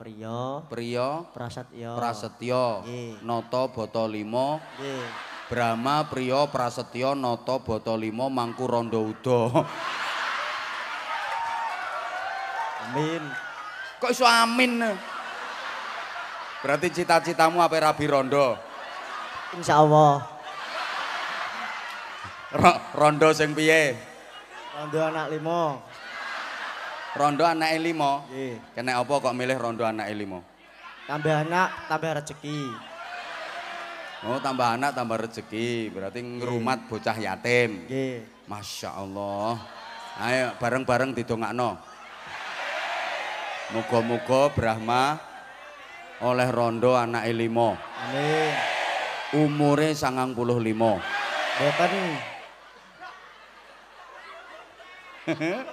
Priyo. Priyo. Prasetyo. Prasetyo. Nggih. Nata Bata 5. Nggih. Brahma Priyo Prasetyo Nata Bata 5 Mangku Rondo, Udo. Amin. Kok iso amin? Berarti cita-citamu apa Rabi Rondo? Insya Allah. Rondo sing piye? Rondo anak limo. Rondo anak limo. Kena apa kok milih rondo anak limo? Tambah anak, tambah rezeki. Oh, tambah anak, tambah rezeki. Berarti ngerumat bocah yatim. Masya Allah. Ayo bareng-bareng no. mugo mugo Brahma oleh rondo anak limo. Amin. Umure sangang puluh limo. Betul.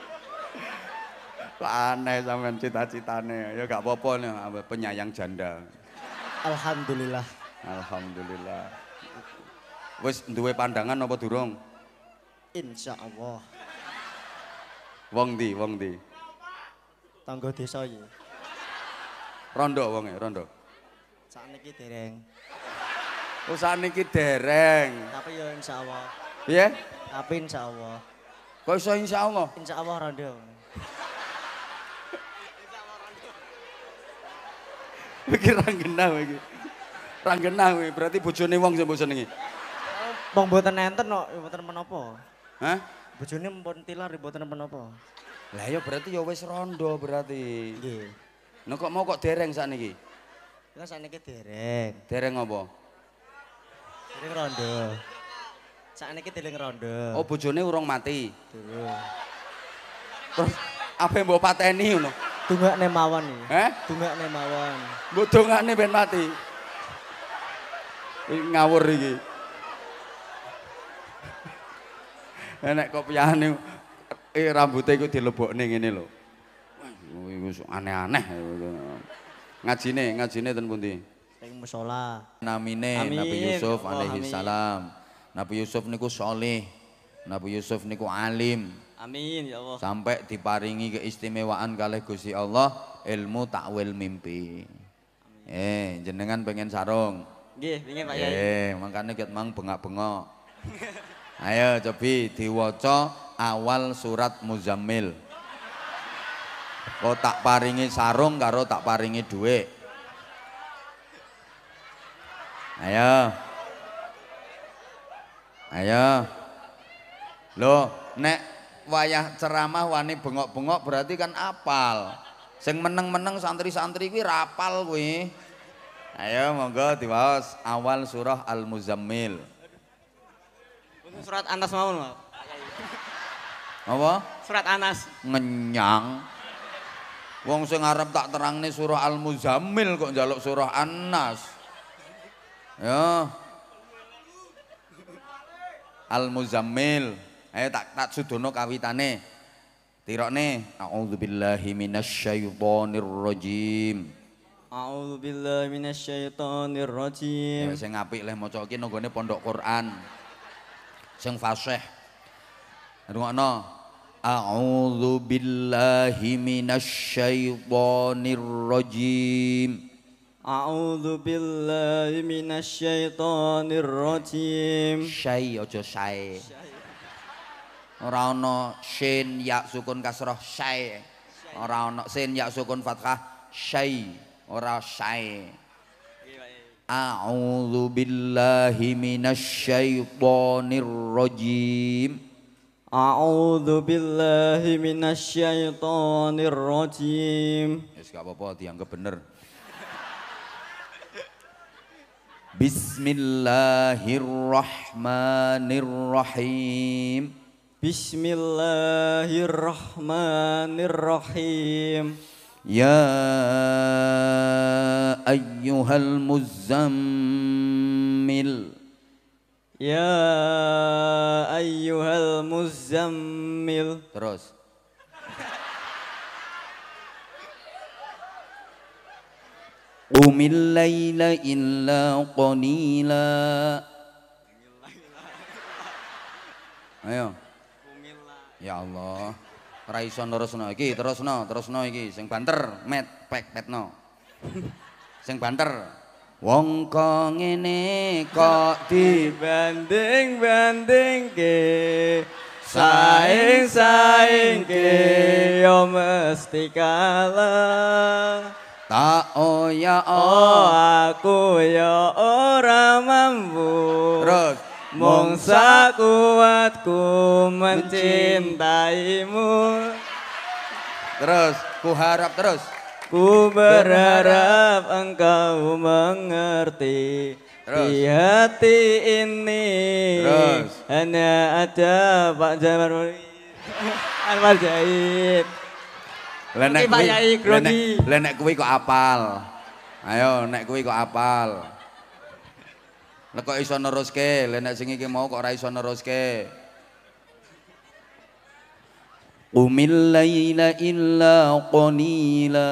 aneh sampean cita-citane. Ya gak apa-apa penyayang janda. Alhamdulillah. Alhamdulillah. Wis duwe pandangan apa durung? Insya Allah. Wong di, wong di. Tanggo desa iki. Rondo wonge, rondo. Sakniki dereng. Oh sakniki dereng. Tapi ya insya Allah. Iya? Yeah? Tapi insya Allah. Kok iso insya Allah? Insya Allah rondo. Iki ranggenah lagi, Ranggenah kuwi berarti bojone wong sing nih. senengi. Wong mboten enten kok, mboten menapa. Hah? Bojone mpun tilar mboten menopo. Lah ya berarti ya wes rondo berarti. Nggih. mau kok mau kok dereng Kita Ya sakniki dereng. Dereng apa? Dereng rondo. Sakniki dereng rondo. Oh bojone urung mati. Terus apa bawa pateni ngono? Tunggak nih mawon nih. Eh? Tunggak mawon. Bu tunggak ben mati. Ngawur lagi. Enak eh, kok pihak nih. Eh rambutnya gue dilebok nih ini loh. Aneh-aneh, ngaji nih, ngaji nih, tentu nih. musola. Nabi Yusuf, oh, alaihi salam. Nabi Yusuf niku soleh, Nabi Yusuf niku alim, Amin ya Allah. Sampai diparingi keistimewaan kali Gusti Allah ilmu takwil mimpi. Amin. Eh, jenengan pengen sarung. Gih, pengen Pak Yai. Eh, makanya kita mang bengak-bengok. Ayo cobi diwoco awal surat Muzammil. Kok tak paringi sarung karo tak paringi duit. Ayo. Ayo. Loh, nek wayah ceramah wani bengok-bengok berarti kan apal. Sing meneng-meneng santri-santri kuwi rapal kuwi. Ayo monggo diwaos awal surah Al-Muzammil. Surat Anas mawon, Apa? Surat Anas. Ngenyang. Wong sing arep tak terangne surah Al-Muzammil kok njaluk surah Anas. Ya. Al-Muzammil. Ayo tak tak sudono kawitane. Tirokne auzubillahi minasyaitonir rajim. A'udzubillahi minas rajim. Ya sing apik leh maca iki nanggone pondok Quran. Sing fasih. Rungokno. A'udzubillahi minasyaitonir rajim. minas minasyaitonir rajim. Syai ojo syai. Syai ora ana shin ya sukun kasroh syai ora ana sin ya sukun fathah syai ora syai A'udzu billahi minasy syaithanir rajim A'udzu billahi minasy syaithanir rajim Wis gak apa-apa dianggap bener Bismillahirrahmanirrahim بسم الله الرحمن الرحيم يا أيها المزمل يا أيها المزمل terus قم الليل إلا قليلا أيوه Ya Allah. Ora iso nerusno iki, terusno, terusno iki sing banter, met pek petno. sing banter. Wong kok ngene kok dibanding-bandingke. Saing-saing ke yo mesti kalah Tak oh ya oh, aku ya ora mampu Mongsa kuatku mencintaimu. Terus, ku harap terus. Ku berharap engkau mengerti. Terus. Di hati ini terus. hanya ada Pak Jamar Anwar Jaib Lenek kuwi, lenek, lenek kuwi kok apal. Ayo, nek kuwi kok apal. Lek kok iso neruske, lek nek sing iki mau kok ora iso neruske. Umil laila illa qanila.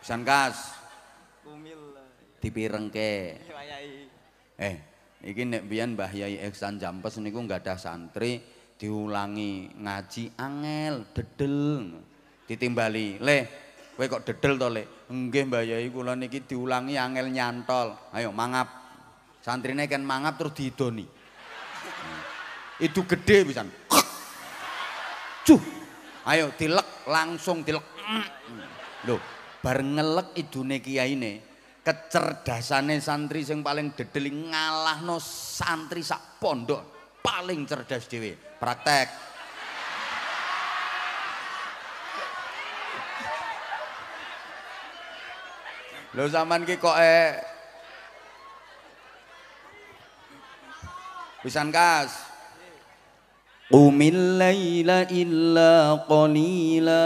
Pesan kas. Dipirengke. Eh, iki nek biyen Mbah Yai Ihsan Jampes niku ada santri diulangi ngaji angel dedel ditimbali. Le, Kowe kok dedel to, Le? Nggih, Mbah Yai, kula niki diulangi angel nyantol. Ayo mangap. Santrine kan mangap terus diidoni. Hmm. Itu gede pisan. Cuh. Ayo dilek langsung dilek. Hmm. Loh, bar ngelek idune kiyaine, kecerdasane santri sing paling dedeli ngalahno santri sak pondok paling cerdas dhewe. Praktek. Lo zaman ki kok e, Pisan kas. Qumil laila illa qalila.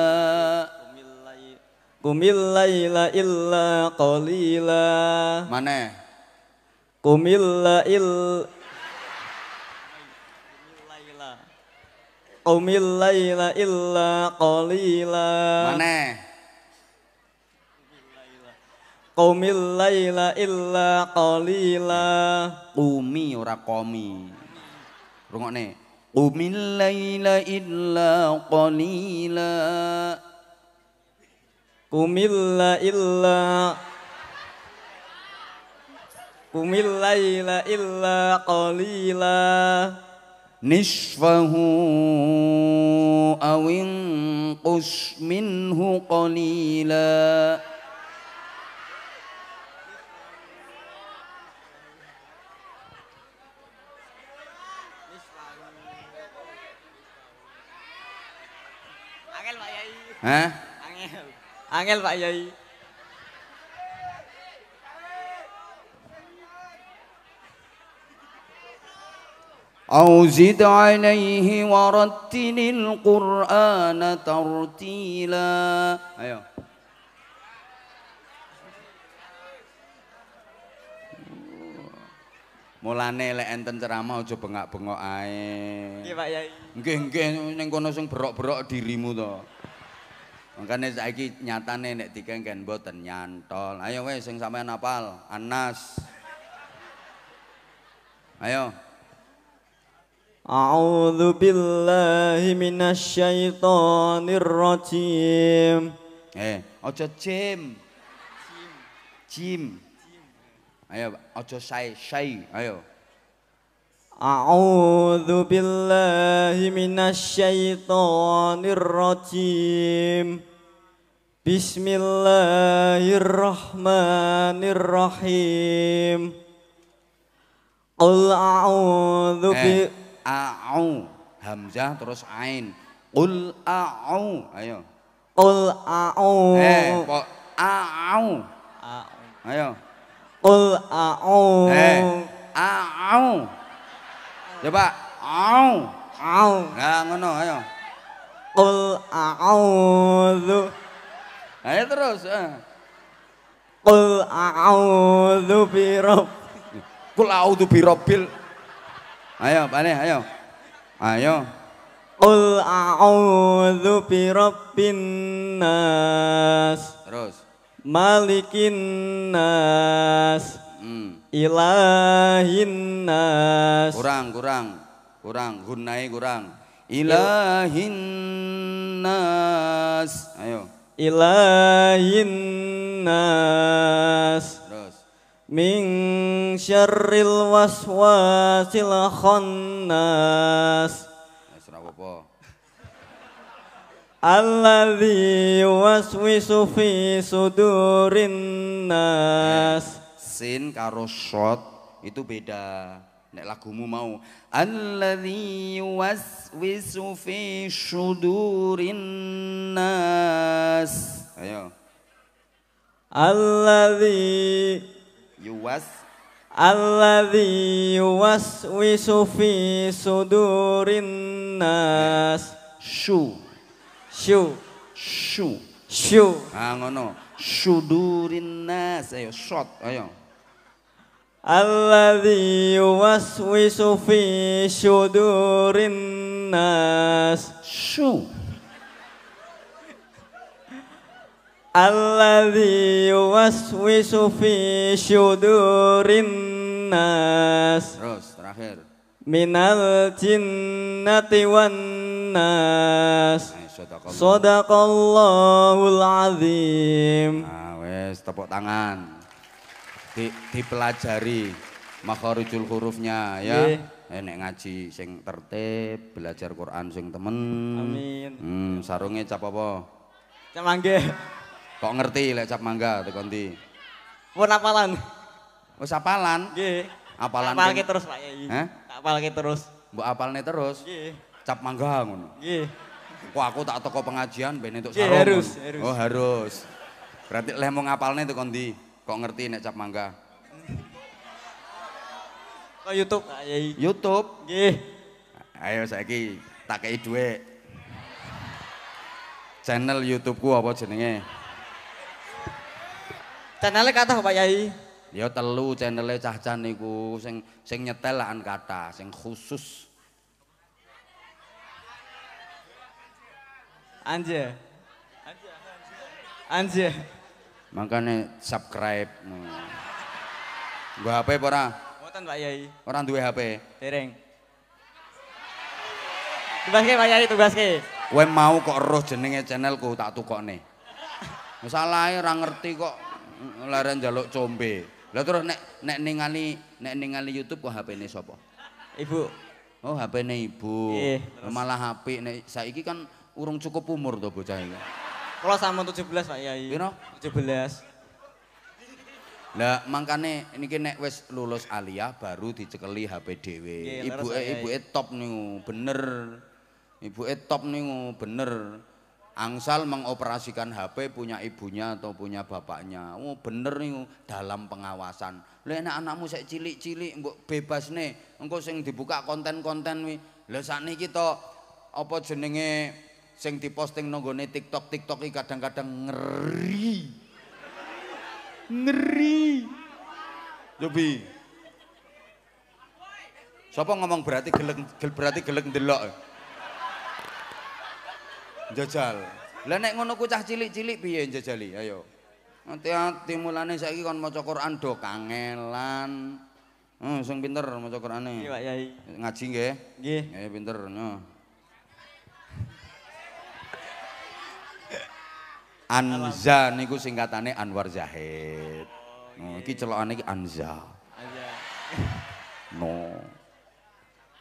Qumil laila illa qalila. Mana? Qumil lail Qumil laila illa qalila. Mana? Qumil laila illa qalila. Qumi ora qomi. Rungokne. Qumil laila illa qalila. Qumil illa Qumil laila illa qalila Nishfahu awin qus minhu qalila Hah? Angel. Angel Pak Yai. أو زد عليه ورتل القرآن ترتيلا أيوة. Mulane lek enten ceramah aja bengak-bengok ae. Nggih, Pak Yai. Nggih, nggih ning kono sing berok-berok dirimu to. Makane saiki nyatane nek dikengken boten nyantol. Ayo weh sing sampean napal Anas. Ayo. A'udzu billahi minasy syaitanir rajim. Eh, Ojo jim. Jim. Ayo, Ojo say, say. Ayo. A'udzu billahi minasy syaitanir rajim. Bismillahirrahmanirrahim. Qul a'udzu eh, bi a'u hamzah terus ain. Qul a'u ayo. Qul a'u. Eh, po, a'u. A'u. Ayo. Qul a'u. Eh, a'u. Coba ya, a'u. A'u. Nah, ngono ayo. Qul a'udzu Ayo terus. Eh. Qul a'udzu birab. Qul a'udzu Ayo, balik, ayo. Ayo. Qul a'udzu birabbin nas. Terus. Malikin nas. Hmm. Ilahin nas. Kurang, kurang. Kurang, gunai kurang. Ilahin nas. Ayo ilahin nas min syarril waswasil khannas nah, Alladhi waswisu fi sudurin nas eh, Sin karo shot itu beda Nek lagumu mau Alladhi yuwaswisu fi syudurin nas Ayo Alladhi Yuwas Alladhi yuwaswisu fi sudurin nas Shu Shu Shu Shu Ah ngono Sudurin nas Ayo shot Ayo الذي يوسوس في syudurin nas شو الذي يوسوس في صدور terus terakhir minal jinnati wan nas azim wes tepuk tangan di, dipelajari makharijul hurufnya ya. Yeah. Eh, ngaji sing tertib, belajar Quran sing temen. Amin. Hmm, sarunge cap apa? Cap mangga. Kok ngerti lek cap mangga teko ndi? Pun apalan. Wis apalan? Nggih. Apalan. Apalke terus Pak Yai. Hah? Apalke terus. Mbok apalne terus? Nggih. Cap mangga ngono. Nggih. Kok aku tak toko pengajian ben entuk sarung. harus, harus. Oh, harus. Berarti lek mau ngapalne teko ndi? Kok ngerti nek cap mangga? Kok YouTube? YouTube. Nggih. Ayo saiki tak kei dhuwit. Channel YouTube ku apa jenenge? Channelnya kata Pak Yai. Ya telu channelnya cah-cah niku sing sing nyetel lan kata, sing khusus. Anje. Anje. Anje. Makane subscribe. Gua HP apa ora? Mboten, Pak Yai. Ora duwe HP. Dereng. Tugaske Pak Yai, tugaske. Kowe mau kok roh jenenge channelku tak tukokne. Masalahe ora ngerti kok leren njaluk combe. Lah terus nek nek ningali nek ningali YouTube kok HP-ne sapa? Ibu. Oh, HP-ne Ibu. Iye, Malah HP nek saiki kan urung cukup umur to bocah iki. Kalau sama 17 Pak Yai. Pino? 17. Lah mangkane niki nek wis lulus alia baru dicekeli HP dhewe. Ibuke ibuke top niku bener. Ibuke top niku bener. Angsal mengoperasikan HP punya ibunya atau punya bapaknya. Oh bener nih dalam pengawasan. Lu enak anakmu saya cilik-cilik, mbok bebas nih. Engkau sing dibuka konten-konten nih. Lu saat ini kita apa jenenge sing diposting nonggone TikTok TikTok iki kadang-kadang ngeri. Ngeri. Jupi. Sopo ngomong berarti geleng, berarti geleng ndelok. Jajal. Lah nek ngono cah cilik-cilik piye jajali? Ayo. Hati-hati mulane saiki kon maca Quran do kangelan. Hmm, sing pinter maca Qur'ane. Iya, Pak Yai. Ngaji nggih? Nggih. Nggih, pinter. Nah. Anza niku singkatane Anwar Zahid. Oh, iki celokane iki Anza. Iya. No.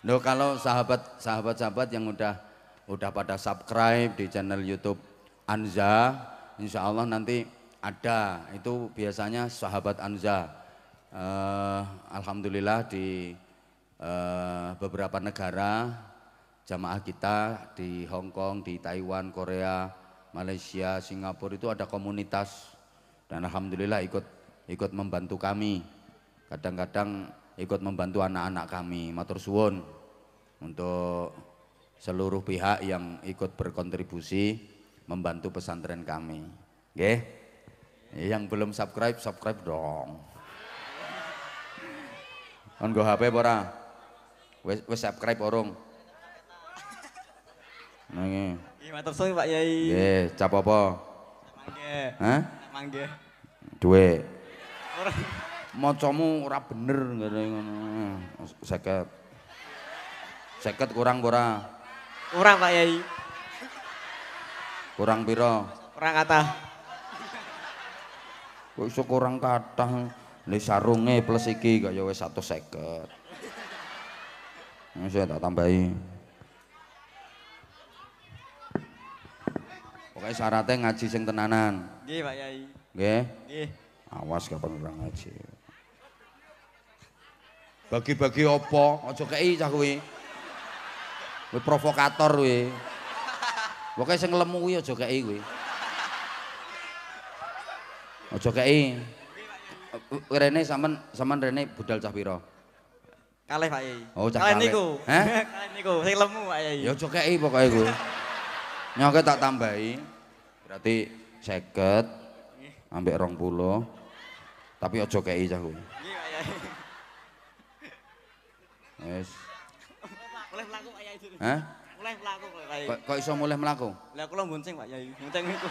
No kalau sahabat sahabat sahabat yang udah udah pada subscribe di channel YouTube Anza, insya Allah nanti ada itu biasanya sahabat Anza. Uh, Alhamdulillah di uh, beberapa negara jamaah kita di Hong Kong, di Taiwan, Korea, Malaysia, Singapura itu ada komunitas dan alhamdulillah ikut ikut membantu kami. Kadang-kadang ikut membantu anak-anak kami, matur suwun untuk seluruh pihak yang ikut berkontribusi membantu pesantren kami. Okay? Yang belum subscribe, subscribe dong. On go HP ora? Wis subscribe orang. Nggih, iya, matur Pak Yai. Nggih, cap apa? Mangke. Hah? Mangke. Duwe. Macamu ora bener ngene ngono. 50. 50 kurang ora? Kurang Pak Yai. Kurang pira? Kurang kata. Kok iso kurang kata? Nih sarungnya plus iki kok ya satu wis 150. saya tak tambahin. Pokoknya syaratnya ngaji sing tenanan. Nggih, Pak Yai. Nggih. Awas kapan orang ngaji. Bagi-bagi opo, ojo kei cah kuwi. Kuwi provokator kuwi. Pokoke sing lemu kuwi ojo kei kuwi. Ojo kei. Eh, rene sampean sampean Rene budal cah pira? Kalih Pak Yai. Oh, cah kalih. Kalih niku. Hah? Kalih niku sing lemu Pak Yai. Ya ojo kei pokoke kuwi. Nyoke tak tambahi. Berarti seket ambek rong puluh. Tapi ojo kei cah yes. Iya, iya, iya. Mulai mlaku Pak Yai. Hah? Mulai mlaku Pak Yai. Kok iso mulai mlaku? Lah kula bonceng Pak Yai. Bonceng niku.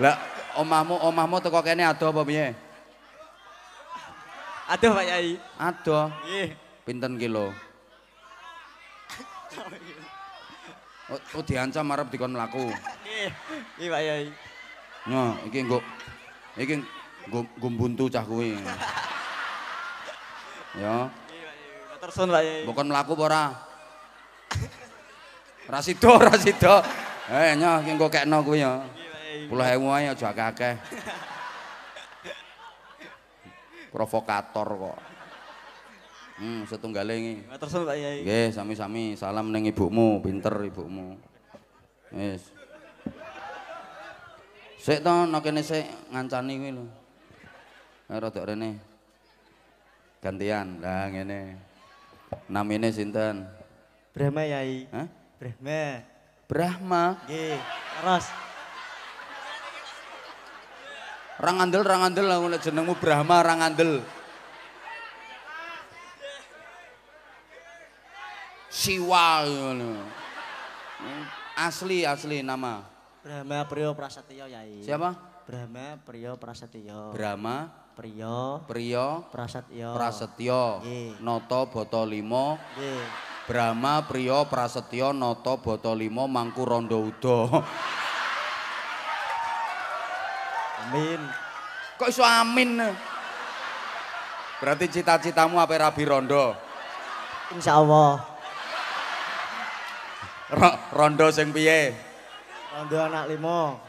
Lah omahmu omahmu teko kene ado apa piye? Aduh Pak Yai. Adoh. Nggih. Pinten kilo? Oh, oh diancam arep dikon mlaku. Iki Pak Yai. Nah, iki nggo iki nggo buntu cah kuwi. Ya. Terusun Pak Yai. Bukan mlaku apa ora? Rasido, rasido. Eh, nyoh, ini gue kekno gue ya. Puluh hewa ya, juga kakek. Provokator kok. Hmm, setunggal ini. suwun Pak Yai. Oke, sami-sami. Salam neng ibumu, pinter ibumu. Wis. Sik to ana kene sik ngancani kuwi lho. Eh, rada rene. Gantian. Lah ngene. Namine sinten? Brahma Yai. Hah? Brahma. Brahma. Nggih, andel, Rangandel, rangandel aku jenengmu Brahma, rangandel. Siwa ngono. Asli asli nama. Brahma Priyo Prasetyo Yai. Siapa? Brahma Priyo Prasetyo. Brahma Priyo Priyo Prasetyo. Prasetyo. Ye. Noto Boto Limo. Ye. Brahma Priyo Prasetyo Noto Boto Limo Mangku Rondo Udo. Amin. Kok iso amin? Berarti cita-citamu apa Rabi Rondo? Insya Allah. Ro rondo sing piye? Rondo anak limo.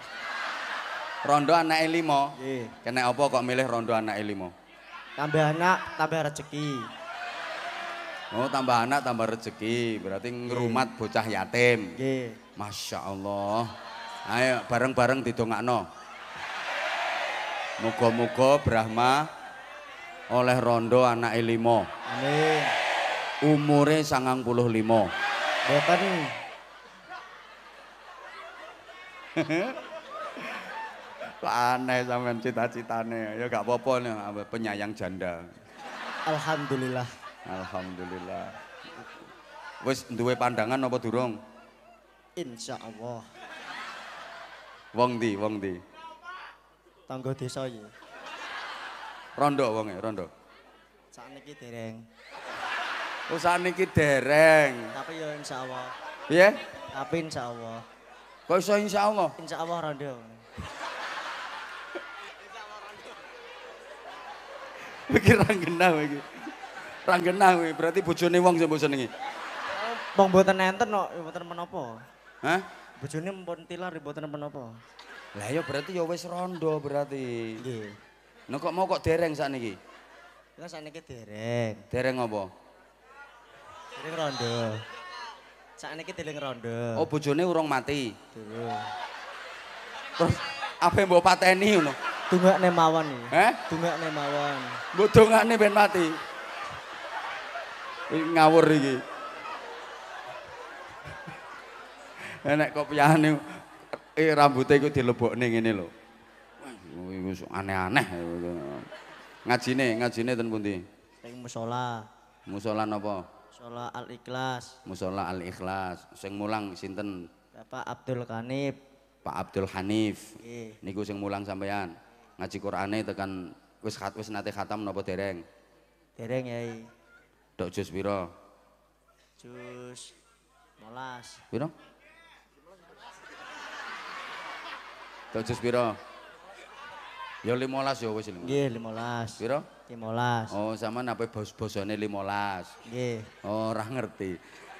Rondo anak e limo? Kena apa kok milih rondo anak e limo? Tambah anak, tambah rezeki. Oh, tambah anak, tambah rezeki. Berarti ngerumat bocah yatim. Ye. Masya Allah. Ayo bareng-bareng no. Muko-muko Brahma oleh rondo anak e limo. Amin. Umure sangang puluh limo. Boten Kok aneh sampean cita-citane. Ya gak apa-apa penyayang janda. Alhamdulillah. Alhamdulillah. Wis duwe pandangan apa durung? Insya Allah. Wong di, wong di. Tangga desa ya. Rondo wong ya, e, rondo. Sakniki dereng. Oh sakniki dereng. Tapi ya insya Allah. Iya? Yeah? Tapi insya Allah. Kok iso insya Allah? Insya Allah rondo. Iki ranggenah iki. Ranggenah kuwi berarti bojone wong sing bosen ini. Wong buatan nenten kok, no, ya mboten menapa. Hah? Bojone mpun tilar ya buatan menapa. Lah ya berarti ya wis rondo berarti. Nggih. Nah kok mau kok dereng sakniki? Ya sakniki dereng. Dereng apa? Dereng rondo. Saane iki deling ronde. Oh, bojone urung mati. Terus ape mbok pateni ngono. Dungakne mawon iki. Heh? Dungakne mawon. Mbok dongakne ben mati. Iki ngawur iki. Enek eh, kok piyane eh rambute iku dilebokne ngene lho. Iku aneh-aneh. Ngajine, ngajine ten pundi? Ning musala. Musala napa? No Musola Al Ikhlas. Musola Al Ikhlas. Sing mulang sinten? Bapak Abdul Hanif, Pak Abdul Hanif. Nggih. Niku sing mulang sampaian Ngaji Qur'ane tekan wis khat wis nate khatam napa dereng? Dereng, Yai. Dok jus pira? Jus molas. Pira? Dok jus pira? Ya 15 ya wis. Nggih, 15. 15. Oh, sama napa bos-bosone limolas Nggih. Oh, ora ngerti.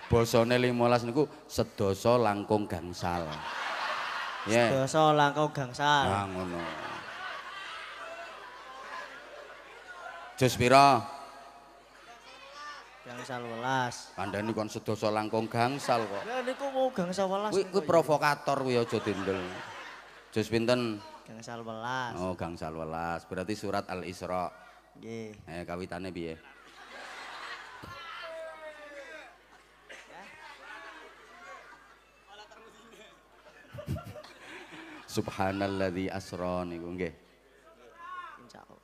Bosone 15 niku sedoso langkung gangsal. Yeah. Sedoso langkung gangsal. Ah ngono. Jus pira? Gangsal welas. Kandhani kon sedoso langkung gangsal kok. Lah niku mau gangsal welas. Kuwi ya. provokator kuwi aja dindel. Jus pinten? Gangsal welas. Oh, gangsal welas. Berarti surat Al-Isra. Nggih. Eh kawitane piye? Subhanalladzi asra niku nggih. Insyaallah.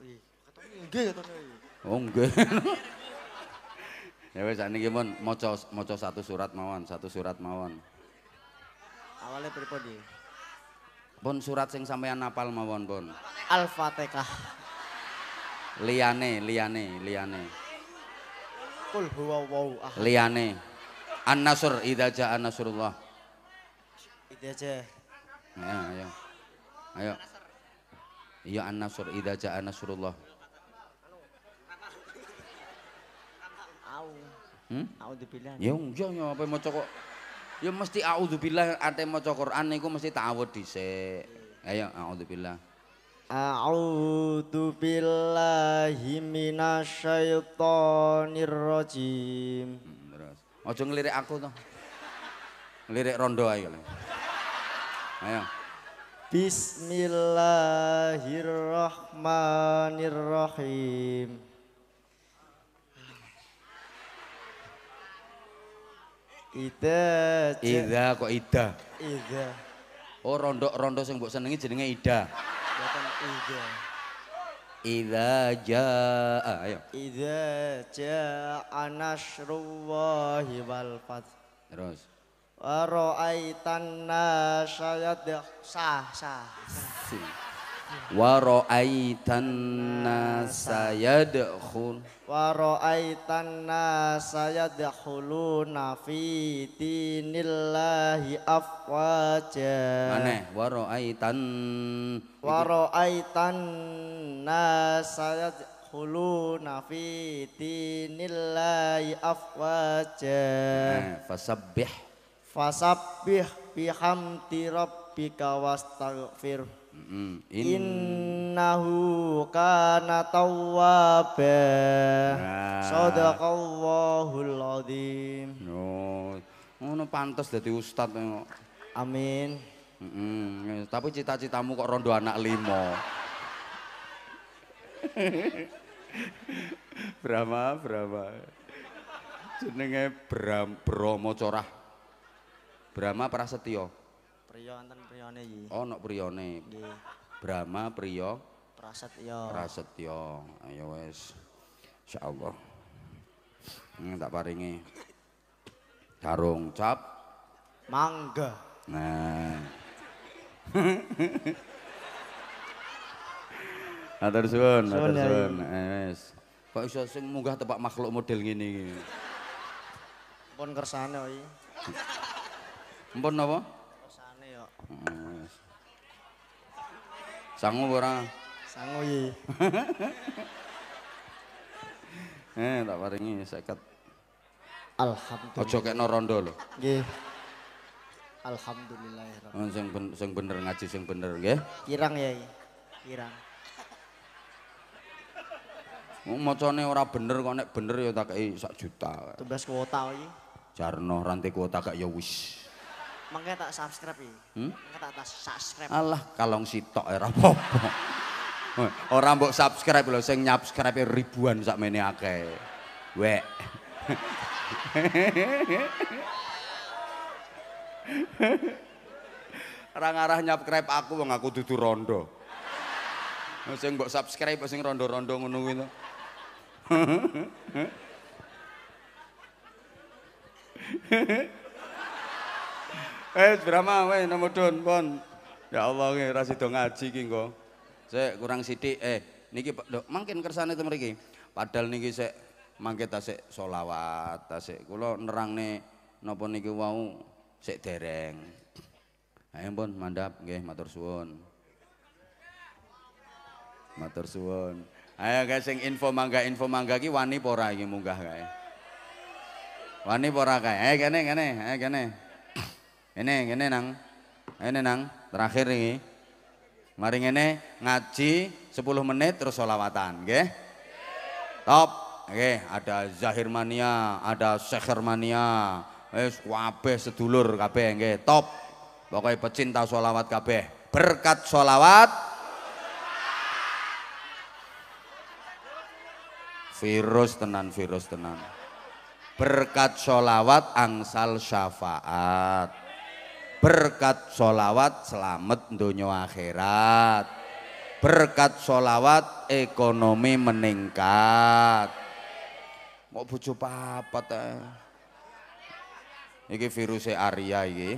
Ya, ya. Oh nggih. Ya wis sakniki mon maca maca satu surat mawon, satu surat mawon. Awalnya pripun iki? Pun surat sing sampean hafal mawon, Pun. Al-Fatihah. Liane, Liane, Liane. Kul huwa wawu ahad. Liyane. An-Nasr idza jaa Nasrullah. Idza jaa. Ya, ayo. Ayo. Iya An-Nasr idza jaa Nasrullah. Au. Hmm? Auzubillah. Ya yo iya, yo iya, apa maca kok. Ya mesti auzubillah ate maca Quran niku mesti ta'awud dhisik. Ayo auzubillah. A'udzu billahi minasyaitonir rajim. Terus. Aja ngelirik aku to. Ngelirik rondo ayo. Ayo. Bismillahirrahmanirrahim. Ida. Ida kok Ida? Ida. Oh rondo rondo sing mbok senengi jenenge Ida. Ida Idza jaa ayo. Ida jaa nasrullahi wal fath. Terus. Wa ra'aitan nasyad sah sah. sah wa ra'aitan nasa yadkhul wa nasa yadkhuluna fi dinillahi afwaja mana wa ra'aitan wa nasa yadkhuluna fi dinillahi afwaja nah, fasabbih fasabbih bihamdi rabbika wastaghfirhu In... Innahu kana tawwaba. Nah. Sadaqallahul azim. No. Ngono pantas dadi ustad Amin. Tapi cita-citamu kok rondo anak limo. Brahma, Brahma. Jenenge Bram Bromo Corah. Brahma Prasetyo. Priyo enten priyane iki. Ana oh, priyane. Nggih. Brahma priyo Prasetyo. Prasetyo. Ayo wis. Insyaallah. Ini tak paringi Karung cap mangga. Nah. Hatur suwun, hatur suwun. Eh, wis. Kok iso sing munggah tepak makhluk model ngene iki? Ampun kersane iki. Ampun napa? Sangu ora? Sangu iki. eh, tak paringi 50. Alhamdulillah. Aja kekno rondo lho. Nggih. Alhamdulillah. Oh, sing ben sing bener ngaji sing bener nggih. Kirang ya iki. Kirang. Wong oh, macane ora bener kok nek bener ya tak kei sak juta. Tumbas kuota iki. Jarno rante kuota gak ya wis. Mengke tak subscribe iki. Hmm? Mengke tak tak subscribe. Allah kalong sitok ya, ora apa-apa. Ora mbok subscribe lho sing nyubscribe ribuan sakmene akeh. Wek. arah ngarah nyubscribe aku wong aku dudu rondo. Sing mbok subscribe sing rondo-rondo ngono kuwi to. Eh, Brahma, weh, nama don, Ya Allah, weh, rasi dong ngaji, kinko. Saya kurang sidik, eh, niki, dok, mangkin kersane itu meriki. Padahal niki saya mangke tasik solawat, tasik. Kulo nerang nih, nopo niki wau, saya dereng. Ayo eh, bon, mandap, gih, matur suwun. Matur suwun. Ayo guys, yang info mangga, info mangga ki wani pora ini munggah guys. Wani pora guys, eh kene kene, eh kene. Ini, ini nang, ini nang, terakhir ini. Mari ini ngaji 10 menit terus solawatan, oke? Top, oke. Ada Zahir Mania, ada Sekher Mania, wis kabeh sedulur kabeh, oke. Top, pokoknya pecinta sholawat kabeh. Berkat sholawat virus tenan virus tenan berkat sholawat angsal syafaat berkat solawat selamat dunia akhirat berkat solawat ekonomi meningkat mau bucu apa teh ini virusnya e Arya ini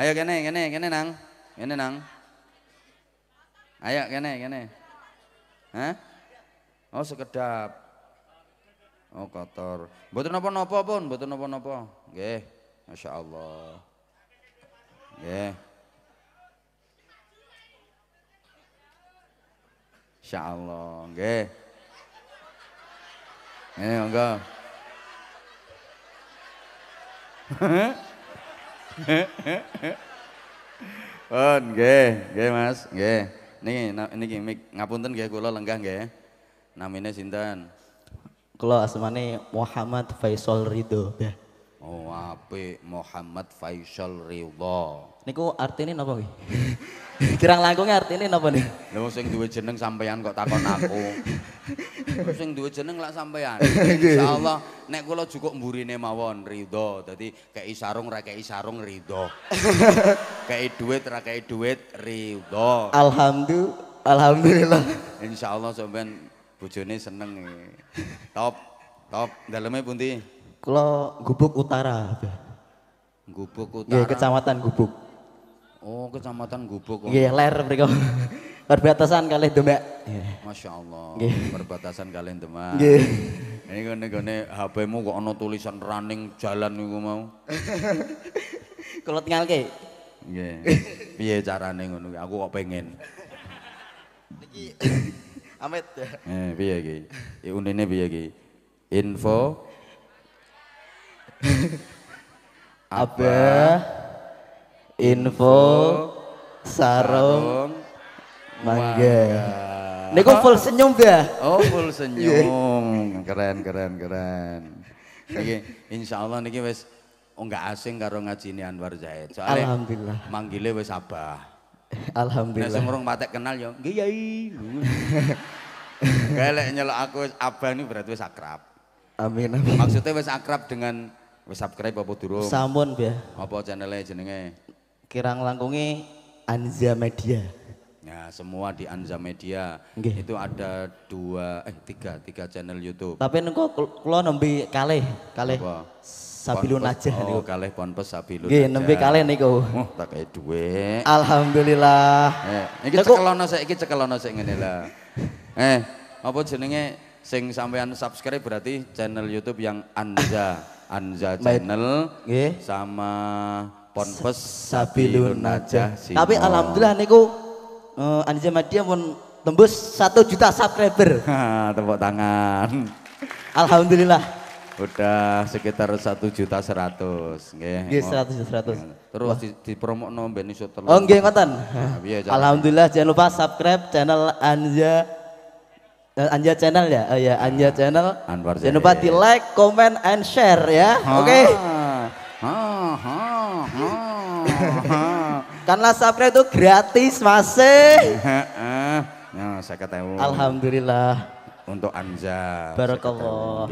ayo kene kene kene nang kene nang ayo kene kene Hah? oh sekedap oh kotor butuh nopo nopo pun butuh nopo nopo nggih Masya Allah Insya Allah, nggih. Ini eh, monggo. Pun ge, ge Mas, nggih. ini niki ngapun ngapunten ge, kulo lenggah ge. Namine sintan, Kulo asmane Muhammad Faisal Ridho. Nggih. Oh apik Muhammad Faisal Ridha. Niku artine napa kuwi? Kirang langkunge artinya napa nih? Lho sing dua jeneng sampeyan kok takon aku. sing dua jeneng sampean. sampeyan. Allah, nek lo cukup mburine mawon Ridho. tadi kayak isarung rakyat isarung sarung Ridho. kei duit ra duit Ridho. Alhamdulillah. Alhamdulillah. Allah sampeyan bujoni seneng. E. Top, top. dalamnya pundi? Kulo Gubuk Utara. Gubuk Utara. Iya, Kecamatan Gubuk. Oh, Kecamatan Gubuk. Iya, ler mereka. Perbatasan kali Demak. Masya Allah. Perbatasan kali Demak. Nggih. Ini gone gone HP-mu kok ana tulisan running jalan niku mau. Kulo tingalke. Iya. Piye carane ngono? Aku kok pengen. Iki Amit. Eh, piye iki? Unine piye iki? Info Abah info sarung mangga. Niku full senyum ya? Oh full senyum, iya. keren keren keren. Niki insya Allah niki wes oh, nggak asing karo ngajini Anwar Zaid. Soalnya Alhamdulillah. Manggile wes abah. Alhamdulillah. Nek nah, sing patek kenal ya, nggih yai. Kayak nyelok aku abah ini berarti wes akrab. Amin amin. Maksudnya wes akrab dengan Wis subscribe apa durung? Sampun, Mbah. Apa channelnya jenenge? Kirang langkungi Anza Media. Ya, semua di Anza Media. Nggih. Itu ada dua eh tiga, tiga channel YouTube. Tapi nengko, kula nembe kalih, kalih. Apa? Sabilun aja niku. Oh, kalih ponpes Sabilun. Nggih, nembe kalih niku. Oh, tak kei duwe. Alhamdulillah. Eh, iki cekelono sik, iki cekelono sik ngene lah. Eh, apa jenenge sing sampean subscribe berarti channel YouTube yang Anza. Anza Channel Nggih. sama Ponpes Sabilun Najah Tapi alhamdulillah niku uh, Anza Media pun tembus satu juta subscriber. Tepuk tangan. Alhamdulillah. Udah sekitar satu juta seratus. Nggih, seratus juta seratus. Terus di, di promo no ben iso Oh nggih ngoten. Nah, alhamdulillah jangan lupa subscribe channel Anja. Eh, Anja Channel ya? Oh ya, Anja ah, Channel. Anwar Jangan lupa di like, comment, and share ya. Oke. Okay? Karena subscribe itu gratis masih. Ya, saya ketemu. Alhamdulillah. Untuk Anja. Barakallah.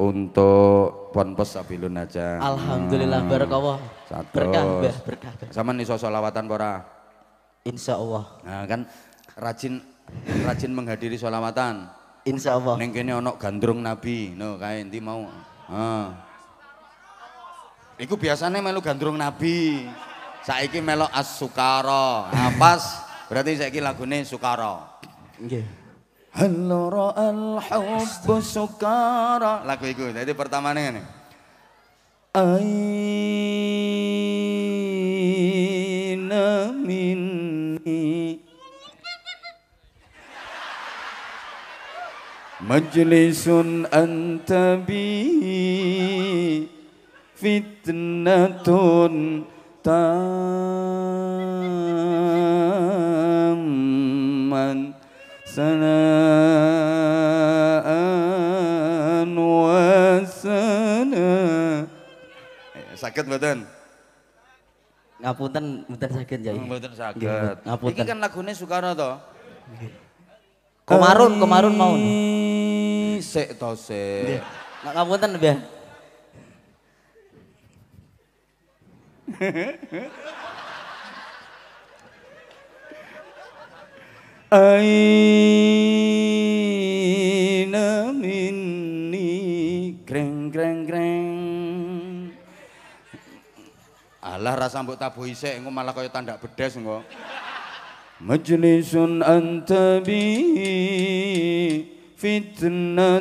Untuk ponpes sabilun aja. Alhamdulillah hmm. barakallah. Satu. Berkah, berkah. Sama nih sosok lawatan Insya Allah. Nah kan rajin Rajin menghadiri sholawatan. Insya Allah. Neng kene onok gandrung nabi, no kaya nanti mau. Ah. Iku biasanya melu gandrung nabi. Saiki melu as Sukaro, Nafas berarti saiki lagune Sukaro. Nggih. Halo al hubbu sukara. Lagu itu, jadi pertama ini Ayy. majlisun anta bi fitnatun tamman sana eh, sakit badan ngapunten mboten sakit jai hmm, mboten sakit ngapunten iki kan lagune Soekarno to komarun komarun mau Sik to sik. Mak ngapunten, Mbah. Aina minni greng greng greng Alah rasa mbok tabu isek engko malah kaya tandak bedes engko Majlisun anta bihi فتنة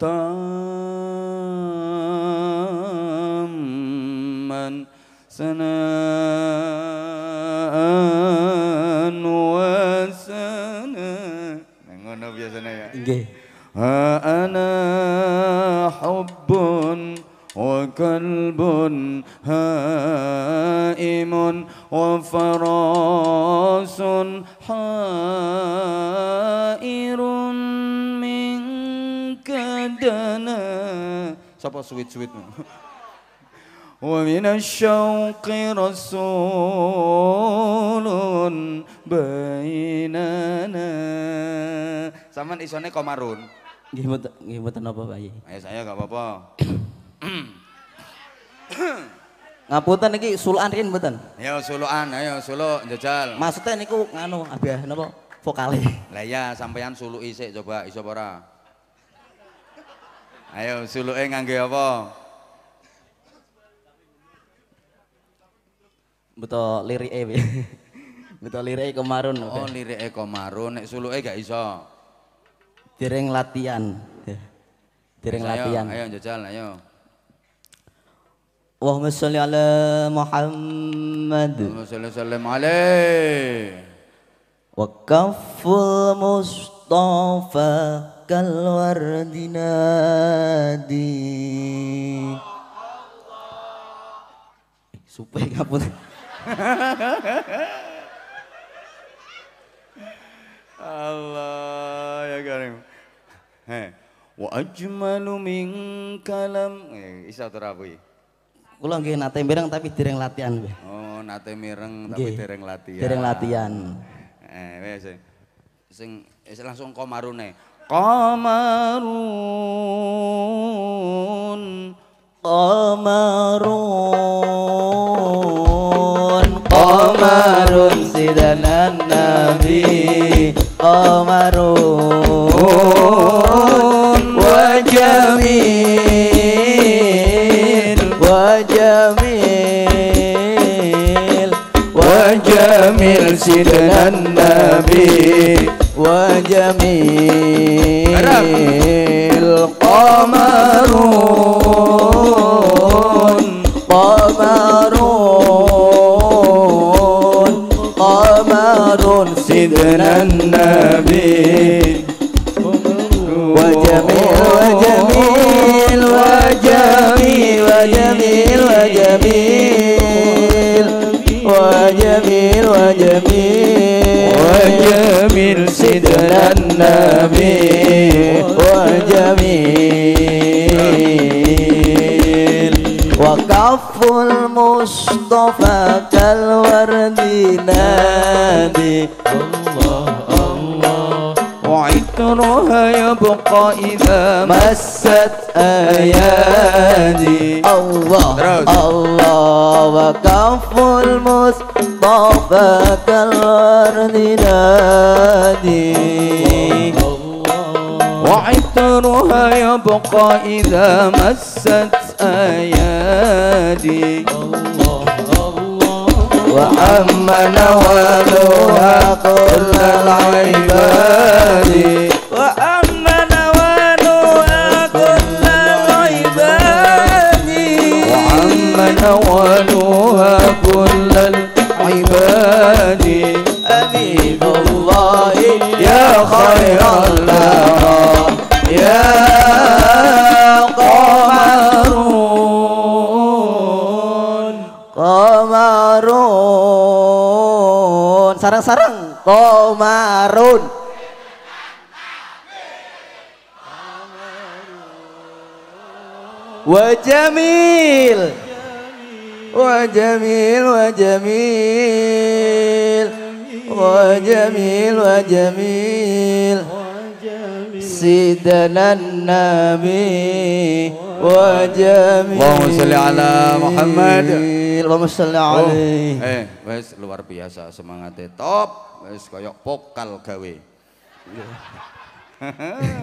تاما سناء وسناء أنا حب وكلب هائم وفراس حائر dana sapa suwit sweet, ومن الشوق rasulun bainana Saman isone komarun. Nggih mboten apa bayi? Ayo eh, saya gak apa-apa. Ngapunten iki sulukan riyen mboten? Ya sulukan ayo suluk jajal. Maksudnya niku nganu abiah napa vokale. Lah ya sampean suluki sik coba iso apa ora? Ayo suluke ngangge apa? Beto lirike piye? Beto lirike kemarun. Oh, lirike kemarun nek suluke gak iso. Direng latihan. Direng latihan. Ayo jajal ayo. Allahumma sholli ala Muhammad. Allahumma sholli sallam alaihi. Wa Mustafa kalwardi nadi eh, supaya ngapun. Allah ya karim. Heh. Wa ajmalu min kalam. Eh, isa terapi. Kula nggih nate mireng tapi dereng latihan. Oh, nate mireng tapi dereng latihan. Dereng latihan. Eh, wis sing langsung komarune qamarun qamarun qamarun sidanan nabi qamarun Wajamil Wajamil Wajamil jamil sidanan nabi وجميل قمر قمر قمر سيدنا النبي صفا الورد نادي الله الله وعطرها يبقى إذا مست أيادي الله الله وكف المصطفى كالورد نادي وعطرها يبقى إذا مست أيادي الله وأما نوالها كل العباد وأما نوالها كل العباد وأما نوالها كل العباد أبي sarang komarun wajamil wajamil wajamil wajamil wajamil, wajamil. سيدنا النبي وجميل اللهم صل على محمد اللهم صل oh, عليه oh, eh wes luar biasa semangatnya top wes koyok pokal gawe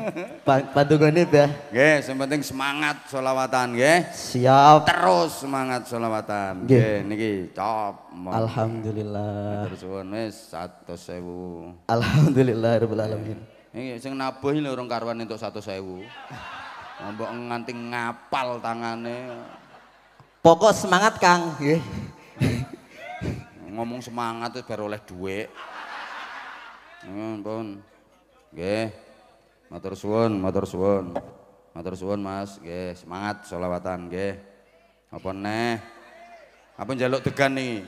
Pandungannya ya. Nggih, sing penting semangat solawatan nggih. Siap. Terus semangat solawatan. Nggih, niki top. Alhamdulillah. Terus suwun wis 100.000. Alhamdulillah rabbil alamin. Iki sing nabuh lho urung karuan entuk 100.000. Mbok nganti ngapal tangannya, Pokok semangat, Kang. Ngomong semangat itu baru oleh dua, Nyuwun, pun. Nggih. Matur suwun, matur suwun. Matur suwun, Mas. Nggih, semangat selawatan nggih. Apa neh? Apa njaluk degan iki?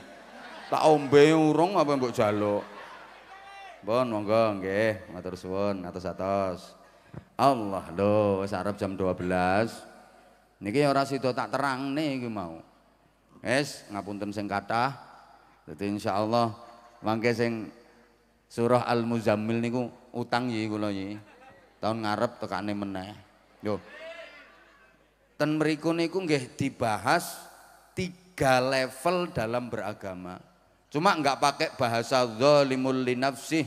Tak ombe urung apa mbok jaluk? Bon monggo nggih, matur suwun atas atas. Allah lho, wis arep jam 12. Niki ora sida tak terang nih, iki mau. Wis ngapunten sing kathah. Dadi insyaallah mangke sing surah Al-Muzammil niku utang yi kula yi. Tahun ngarep tekane meneh. Yo. Ten mriku niku nggih dibahas tiga level dalam beragama. Cuma enggak pakai bahasa zalimul linafsih,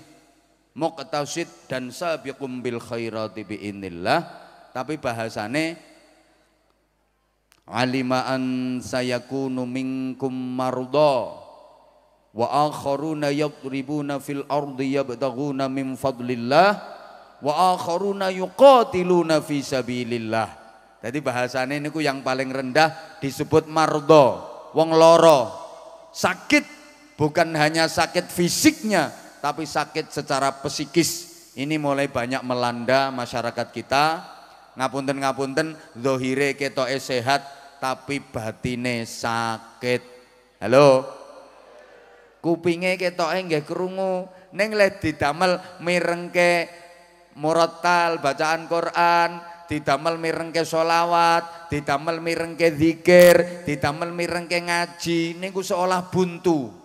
muqtasid dan sabiqum bil khairati inillah tapi bahasane alima an sayakunu minkum marda wa akharuna yadribuna fil ardi yabtaguna min fadlillah wa akharuna yuqatiluna fi sabilillah. Jadi bahasane niku yang paling rendah disebut mardo, wong loro, sakit Bukan hanya sakit fisiknya, tapi sakit secara psikis. Ini mulai banyak melanda masyarakat kita. Ngapunten-ngapunten, zohire ketoke sehat, tapi batine sakit. Halo? Kupinge ketoke nggih krungu, ning leh didamel mirengke murattal bacaan Quran, didamel mirengke solawat, didamel mirengke zikir, didamel mirengke ngaji, niku seolah buntu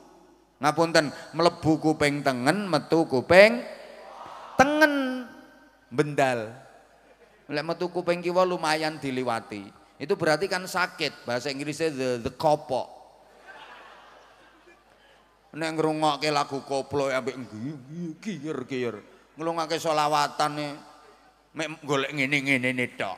ngapunten melebu kuping tengen metu kuping tengen bendal lek metu kuping kiwa lumayan diliwati itu berarti kan sakit bahasa Inggrisnya the, the kopok nek ke lagu koplo ambek giyer giyer ngrungokke selawatane mek golek ngini nih dok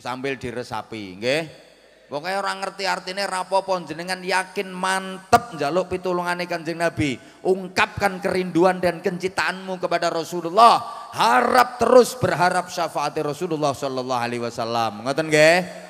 sambil diresapi Okay? Pokoknya orang ngerti artinya rapopo jenengan yakin mantep jaluk pitulungane kanjeng Nabi. Ungkapkan kerinduan dan kencitaanmu kepada Rasulullah. Harap terus berharap syafaat Rasulullah Shallallahu Alaihi Wasallam. Ngoten nggih?